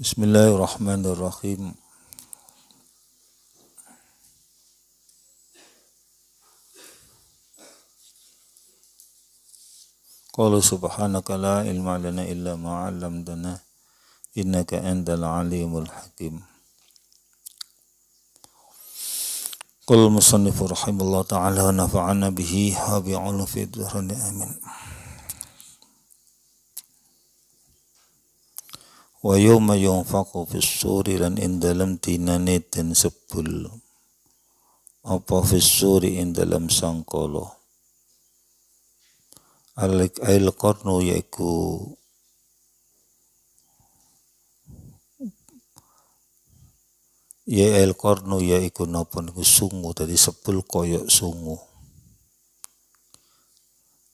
بسم الله الرحمن الرحيم قال سبحانك لا علم لنا إلا ما علمتنا إنك أنت العليم الحكيم قال المصنف رحمه الله تعالى ونفعنا به وبعلم في الدهر آمين wa yawma yunfaqu fis-suri lan ing dalem dinane den sebul apa fis-suri ing alek sangkala alik ail qarnu yaiku ya el kornu ya iku napa niku sungu sepul koyok sungguh.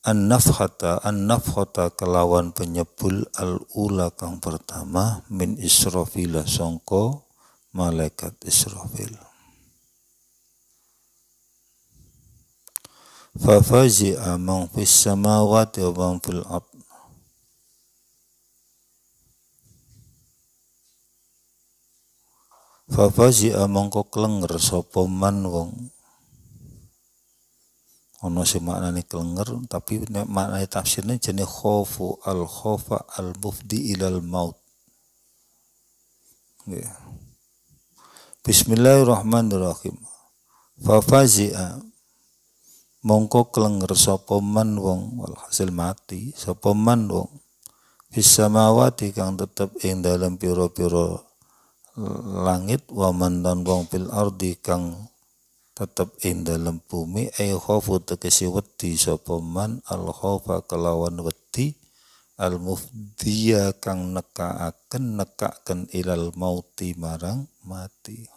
An-nafhata, an-nafhata kelawan penyebul al-ula kang pertama min isrofila songko malaikat isrofil. Fafazi amang fis samawati wa bang fil Fafazi Fafazi'a mongko kok lenger man wong ono sing maknane kelenger tapi maknane ni jenis khofu al khofa al mufdi ilal maut ya. Bismillahirrahmanirrahim fafazi'a mongko kelenger sapa man wong walhasil mati sapa man wong bis samawati kang tetep ing dalam piro-piro langit wa man dan wong fil ardi kang tetap ing dalam bumi ay khofu tegesi wedi sapa man al khofa kelawan wedi al mufdiya kang nekaaken nekaken ilal mauti marang mati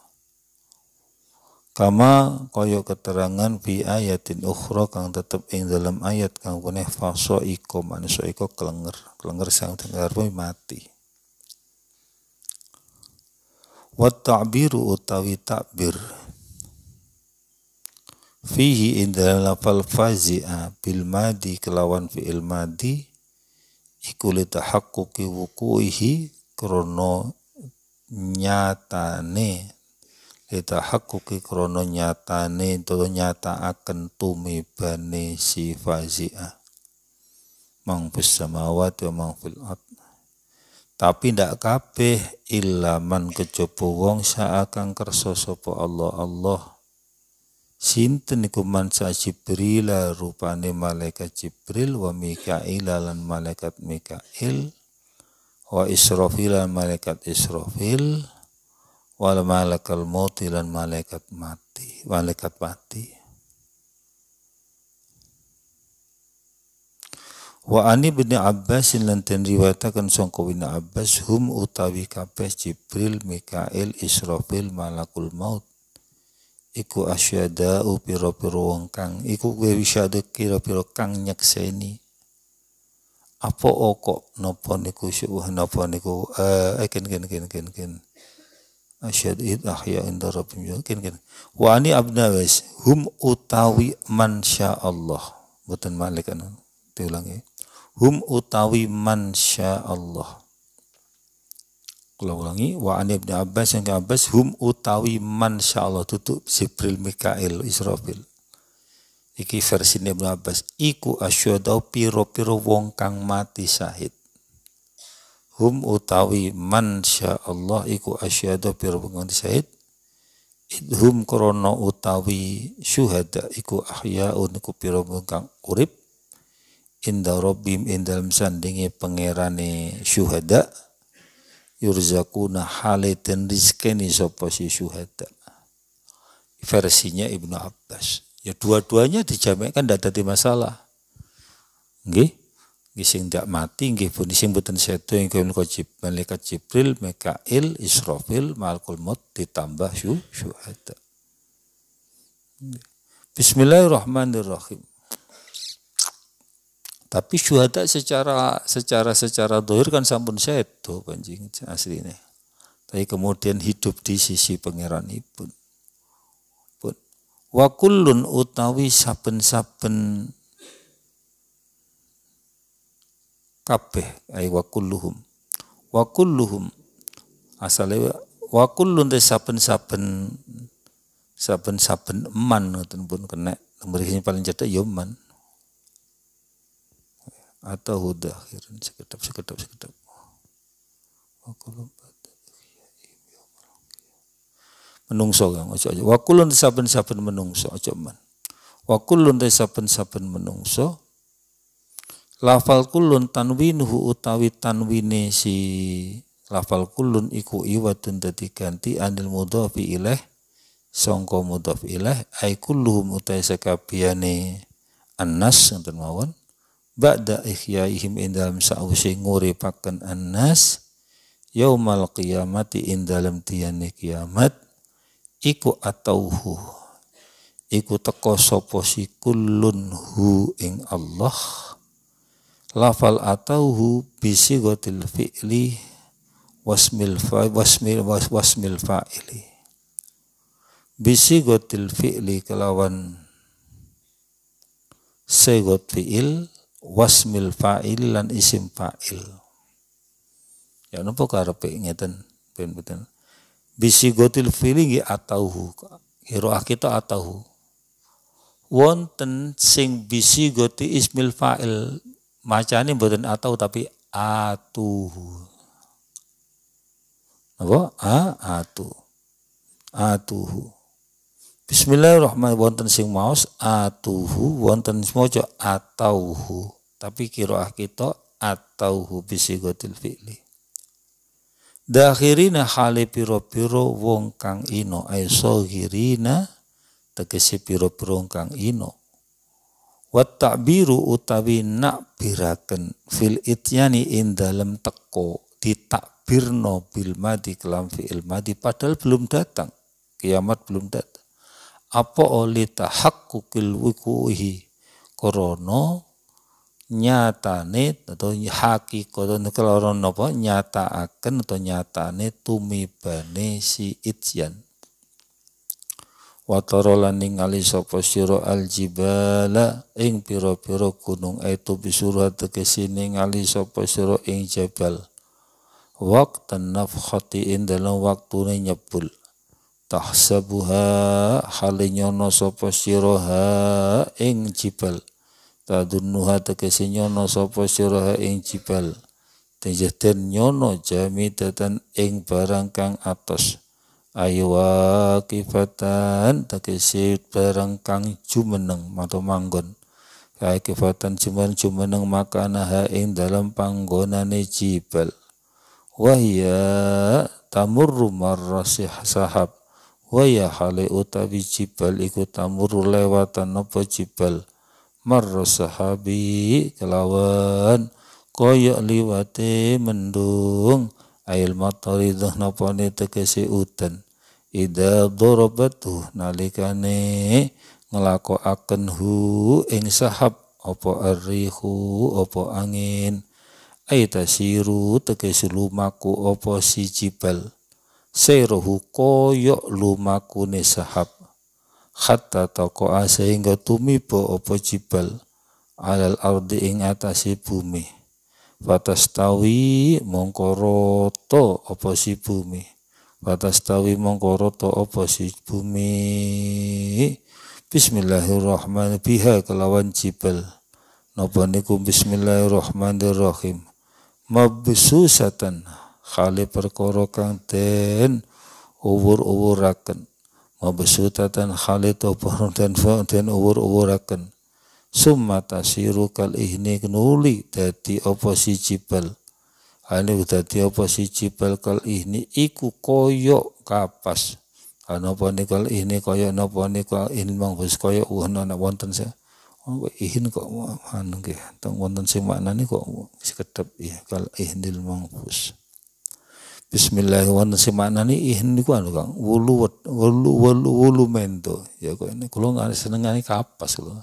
kama kaya keterangan bi ayatin ukhra kang tetap ing dalam ayat kang puneh faso iko manusia iko kelenger kelenger sang dengar mati wa ta'biru utawi takbir fihi inda lafal fazi'a bil madi kelawan fi'il madi ikulita li tahaqquqi wuku'ihi krono nyatane hakku ki krono nyatane nyata tumi tumibane si fazi'a mang fis wa mang fil tapi ndak kabeh ilaman kejopo wong akan kersa sapa Allah Allah Sinten iku mansa Jibril rupane malaikat Jibril wa Mikail lan malaikat Mikail wa Israfil lan malaikat Israfil wal malakal maut lan malaikat mati malaikat mati Wa ani bin Abbas lan ten riwayataken sangka bin Abbas hum utawi kabeh Jibril, Mikail, Israfil, Malakul Maut iku asyada pira-pira wong kang iku kuwi wisyada pira-pira kang nyakseni apa oko napa niku syuh napa niku eh, eh ken ken ken ken ken asyhadu id ahya inda rabbim ya, ken ken wa ani abna wes hum utawi man sya Allah boten malik anu diulangi hum utawi man sya Allah kalau ulangi, wa an Abbas yang Abbas hum utawi man Allah tutup Jibril Mikail Israfil. Iki versi Ibn Abbas. Iku asyhadu piro-piro wong kang mati sahid Hum utawi man Allah iku asyhadu piro wong kang mati sahid Idhum krono utawi syuhada iku ahyaun iku piro wong kang urip. Inda robbim indalem sandingi pangerane syuhada. Syuhada yurzakuna halaiten rizkeni sopo si syuhada. Versinya Ibnu Abbas. Ya dua-duanya dijamaikan tidak ada masalah. Nggih? Nggih sing ndak mati nggih pun sing boten yang ing kene kajib malaikat Jibril, Mikail, Israfil, Malakul Maut ditambah syuhada. Bismillahirrahmanirrahim. Tapi syuhada secara secara secara dohir kan sampun seto panjing aslinya. Tapi kemudian hidup di sisi pangeran ibu Pun. Wa utawi saben-saben kabeh ay wa kulluhum. Wa kulluhum asale wa kullun saben-saben saben-saben eman ngoten pun kena nomor paling cedak ya atau hudah khairan sekedap sekedap sekedap menungso kang ojo ojo wakulun saben saben menungso ojo man wakulun saben saben menungso lafal kulun tanwinuhu utawi tanwine si lafal kulun iku iwatun dadi ganti anil mudhafi ilaih sangka mudhaf ilaih ai kulluhum utai sekapiane anas yang mawon ba'da ikhya'ihim in dalam sa'usi nguripaken annas yaumal qiyamati in dalam tiyani kiamat iku atauhu iku teko sapa si kullun hu ing Allah lafal atauhu bisi gotil fi'li wasmil fa wasmil was, wasmil fa'ili bisi gotil fi'li kelawan segot fi'il wasmil fa'il lan isim fa'il ya nopo karepe ngeten ben beten bisi gotil fili nggih atauhu kira kita atauhu wonten sing bisi goti ismil fa'il macane mboten atau tapi atuhu apa a atu atuhu Bismillahirrahmanirrahim wonten sing maos atuhu wonten mojo atauhu tapi kiroah kita atauhu bisigotil fi'li Dakhirina hale piro-piro wong kang ino Aiso girina tegesi piro-piro wong kang ino Wat takbiru utawi nak biraken fil ityani in dalem teko ditakbirno bil madi kelam fi'il madi padahal belum datang kiamat belum datang apa oleh tahakkukil wukuhi korono nyatane atau hakikatan apa nyata akan atau nyatane tumibane si ityan watara lan ningali sapa sira aljibala ing pira-pira gunung itu bisuruh tegese ningali sopo siro ing jebel waktu nafkhati ing dalam waktune nyebul tahsabuha halinyono sopo siroha ing jibal tadunuha tegese nyono sopo siroha ing jibal tejaten nyono jami datan ing barang kang atas ayo kifatan tegese barang kang jumeneng mato manggon kifatan cuman jumeneng makanaha ing dalam panggonane jibal wahya tamurru marrasih sahab Waya hale utawi jibal iku tamuru lewatan nopo jibal marro sahabi kelawan koyok liwate mendung ail matari dhahnapane tegese udan ida dorobatu nalikane ngelako hu ing sahab opo arrihu opo angin aita siru tegese lumaku opo si jibal sayruhu koyok lumakune sahab hatta tokoa sehingga tumibo opo jibal alal ardi ing atasi bumi batas tawi mongkoroto opo si bumi batas tawi mongkoroto opo si bumi Bismillahirrahmanirrahim biha kelawan jibal nopo niku Bismillahirrahmanirrahim mabsusatan khali perkara kang den uwur-uwuraken mabesutatan khali toporon ten ten uwur-uwuraken summa tasiru kal ihni nuli dadi apa siji bal ane dadi apa siji bal kal ihni iku koyo kapas ni kal ihni koyo napa kal ihni mangkus koyo uhna ana wonten sa oh, ihin kok anu nggih teng wonten sing maknane kok sekedap ya kal ihnil mangkus Bismillahirrahmanirrahim ni ihn niku anu Kang wulu wulu wulu wulu mento ya kok ini kula nggak senengane kapas kula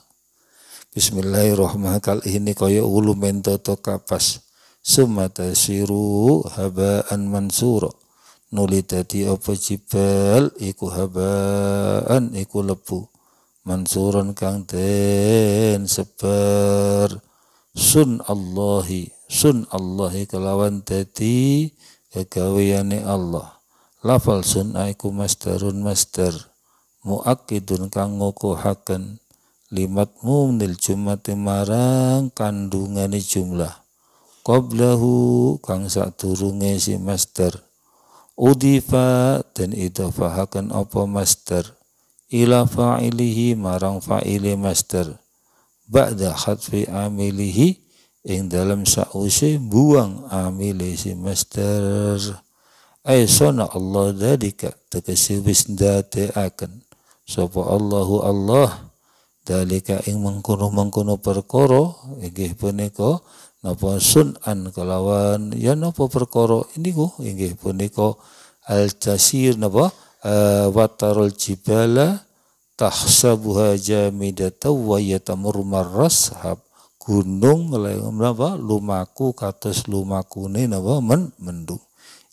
Bismillahirrahmanirrahim ini kaya wulu mento to kapas sumata siru habaan mansuro nuli dadi apa jibal iku habaan iku lebu mansuron kang ten sebar sun Allahi sun Allahi kelawan dadi kagaweyane Allah lafal sun aiku masterun master muakidun kang ngukuhaken limat mumnil jumati marang kandungani jumlah qoblahu kang sadurunge si master udifa dan haken apa master. ila fa'ilihi marang fa'ile master ba'da khatfi amilihi ing dalam sa'usi buang amile si master ay sona Allah dadika tegesi wis akan sapa Allahu Allah dalika ing mengkono-mengkono perkoro inggih punika napa sunan kelawan ya napa ini niku inggih punika al jasir napa eh, watarul jibala tahsabuha jamidatan wa yatamur marrashab gunung apa lumaku kados lumakune napa men mendung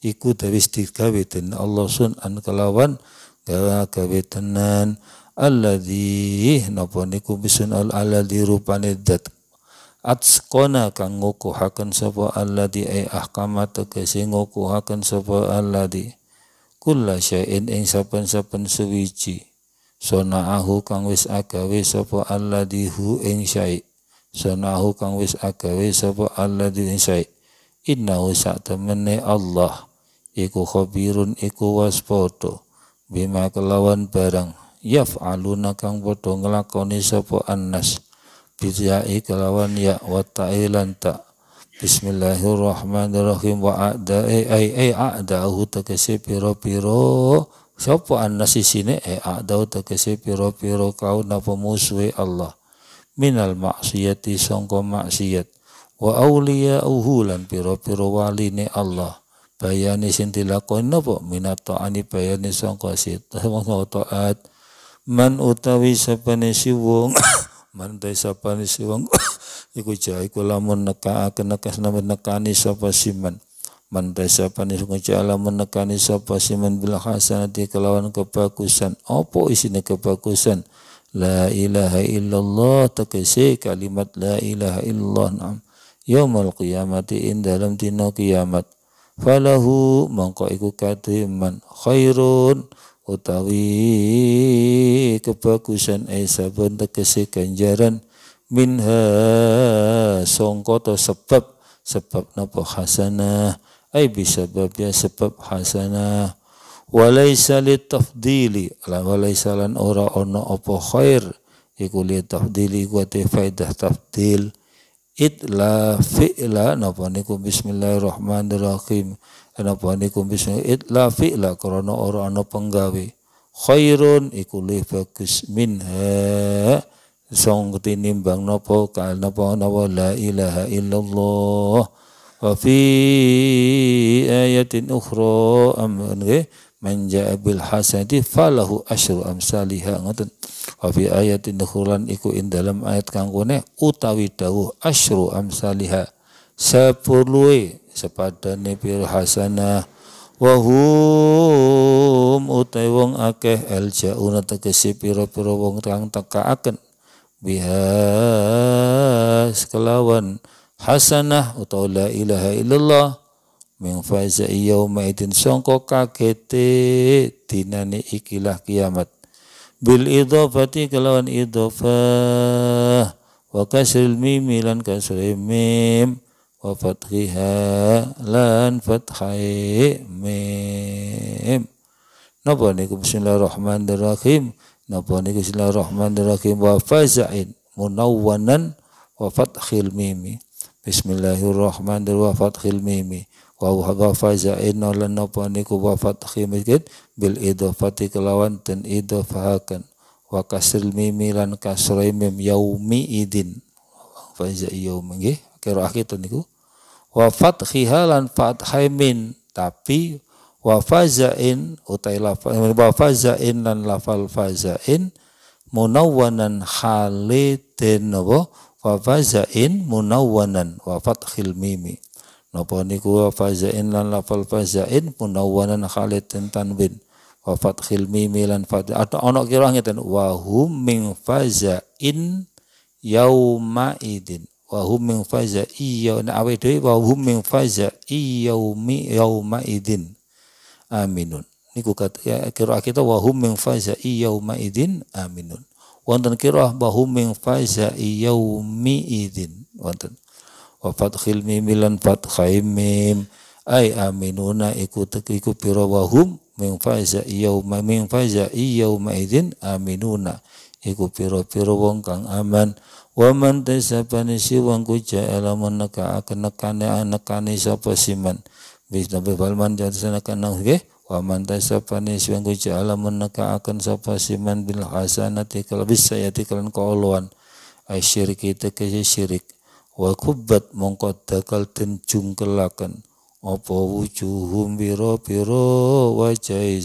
iku dari gawe den Allah sun an kelawan gawa gawe tenan alladzi napa niku bisun al rupa rupane dat atskona kang ngukuhaken sapa alladzi ay ahkama tegese ngukuhaken sapa alladzi kulla syai'in ing saben-saben suwiji sonaahu kang wis agawe sapa alladzi hu ing syai' sanahu kang wis agawe sapa di insai innahu sak temene Allah iku khabirun iku waspoto bima kelawan barang aluna kang padha nglakoni sapa annas bidya'i kelawan ya wa ta'ilan Bismillahirrahmanirrahim wa a'da'i ai e, ai e, e, a'da'uhu tegese piro-piro sapa annas isine ai a'da'u tegese piro-piro kau apa musuhe Allah minal maksiyati sangka maksiat wa awliya lan piro wali waline Allah bayani sing dilakoni napa taani bayani sangka sita monggo taat man utawi sapane si wong man utawi sapane si wong iku jae iku lamun nekaaken nekas namen nekani sapa siman man tasapani ngecala nekani sapa siman bil hasanati kelawan kebagusan apa isine kebagusan La ilaha illallah tegese kalimat la ilaha illallah nam. Yaumul qiyamati in dalam dina kiamat. Falahu mongko iku kadiman khairun utawi kebagusan Isa eh, saben tegese ganjaran minha songko to sebab sebab napa hasanah ai bisa sebab hasanah walaisa litafdili la walaisa lan ora ono apa khair iku li tafdili ku te faidah tafdil itla fi'la napa niku bismillahirrahmanirrahim napa niku bismillah itla fi'la karena ora ono penggawe khairun iku li bagus minha song tinimbang napa kal napa napa la ilaha illallah wa fi ayatin ukhra am man jaa bil falahu asyru amsalihah ngoten wa fi ayatin dukhulan iku ing dalam ayat kang utawi dawuh asyru amsalihah sepuluhe sepadane bil hasanah wa hum utai wong akeh aljauna tegesi pira-pira wong kang tekaaken biha kelawan hasanah utawa la ilaha illallah min fazai yauma idin songko kagete dinani ikilah kiamat bil idofati kelawan idofah wa kasril mimi lan kasril mim wa fathiha lan fathai mim napa niku bismillahirrahmanirrahim napa niku bismillahirrahmanirrahim wa fazain munawwanan wa fathil mimi Bismillahirrahmanirrahim wa fathil mimi wa faiza inna lana napa niku wa fathi miskin bil idhafati kelawan dan idhafahaken wa kasril mimi lan kasrai mim yaumi idin faiza yaumi nggih kira kita niku wa fathiha halan fathai min tapi wa fazain utai lafal eh, wa fazain lan lafal fazain munawwanan halidin napa wa fazain munawwanan wa fathil mimi Napa niku wa fazain lan lafal fazain munawwanan Khalid dan tanwin. Wa fathil mimi lan fathil ada ana kira ngeten wa hum min fazain yauma idin. Wa hum min faza'i yauna awe wa hum min faza'i yaumi yauma idin. Aminun. Niku kata ya, kira kita wa hum min faza'i yauma idin aminun. Wonten kira wa hum min faza'i yaumi idin. Wonten wa khilmi mimilan fadkhaim mim ay aminuna ikut ikut pirawahum wa hum min faiza yauma min faiza yauma idzin aminuna iku piro piro wong kang aman Waman man tasabani si wong kuja alamun neka nekane anekane sapa siman bis nabi balman jatuh Waman nggih wa man tasabani si wong kuja alamun neka akan sapa siman bil hasanati bisa ya kalan kauluan ay syirki kesi syirik wa kubbat mongko dakal den jungkelaken apa wujuhum biro pira wajahe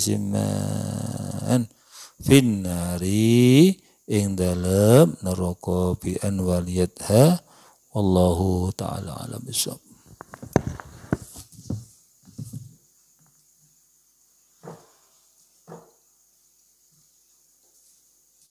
finnari ing dalam neraka bi anwaliyatha wallahu taala alam